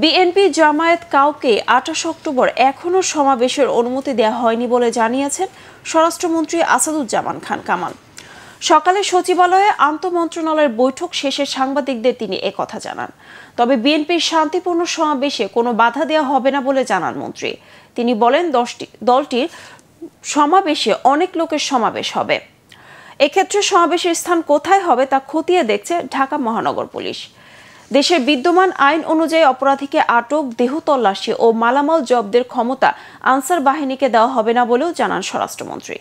BNP Jamaat কাউকে আঠাশ October এখনও সমাবেশের অনুমতি দেওয়া হয়নি বলে জানিয়েছেন স্বরাষ্ট্রমন্ত্রী আসাদুজ্জামান খান কামাল সকালে সচিবালয়ে আন্তমন্ত্রণালয়ের বৈঠক শেষে সাংবাদিকদের তিনি একথা জানান তবে বিএনপির শান্তিপূর্ণ সমাবেশে কোনো বাধা দেওয়া হবে না বলে জানান মন্ত্রী তিনি বলেন দশটি দলটির সমাবেশে অনেক লোকের সমাবেশ হবে এক্ষেত্রে সমাবেশের স্থান কোথায় হবে তা খতিয়ে দেখছে ঢাকা মহানগর পুলিশ দেশের বিদ্যমান আইন অনুযায়ী অপরাধীকে আটক দেহ তল্লাশি ও মালামাল জব্দের ক্ষমতা আনসার বাহিনীকে দেওয়া হবে না বলেও জানান স্বরাষ্ট্রমন্ত্রী